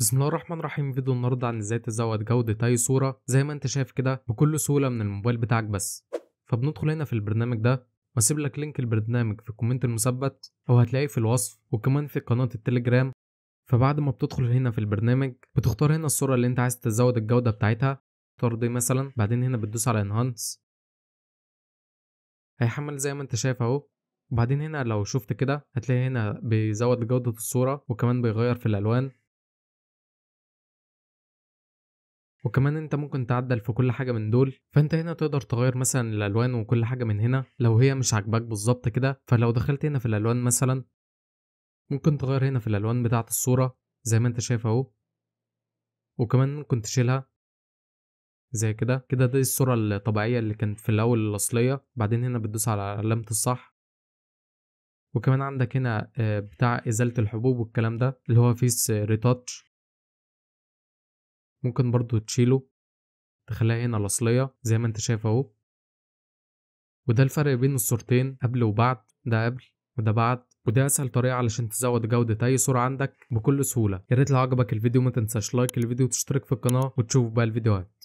بسم الله الرحمن الرحيم فيديو النهارده عن ازاي تزود جودة اي صورة زي ما انت شايف كده بكل سهولة من الموبايل بتاعك بس فبندخل هنا في البرنامج ده واسيب لك لينك البرنامج في الكومنت المثبت او هتلاقيه في الوصف وكمان في قناة التليجرام فبعد ما بتدخل هنا في البرنامج بتختار هنا الصورة اللي انت عايز تزود الجودة بتاعتها تختار دي مثلا بعدين هنا بتدوس على انهانس هيحمل زي ما انت شايف اهو وبعدين هنا لو شفت كده هتلاقي هنا بيزود جودة الصورة وكمان بيغير في الألوان وكمان انت ممكن تعدل في كل حاجه من دول فانت هنا تقدر تغير مثلا الالوان وكل حاجه من هنا لو هي مش عاجباك بالظبط كده فلو دخلت هنا في الالوان مثلا ممكن تغير هنا في الالوان بتاعه الصوره زي ما انت شايف اهو وكمان ممكن تشيلها زي كده كده دي الصوره الطبيعيه اللي كانت في الاول الاصليه بعدين هنا بتدوس على علامه الصح وكمان عندك هنا آه، بتاع ازاله الحبوب والكلام ده اللي هو فيس ريتاتش ممكن برضو تشيله تخليها هنا الأصلية زي ما انت شايف اهو وده الفرق بين الصورتين قبل وبعد ده قبل وده بعد وده اسهل طريقه علشان تزود جوده اي صوره عندك بكل سهوله ياريت لو عجبك الفيديو ما تنساش لايك الفيديو وتشترك في القناه وتشوف بقى الفيديوهات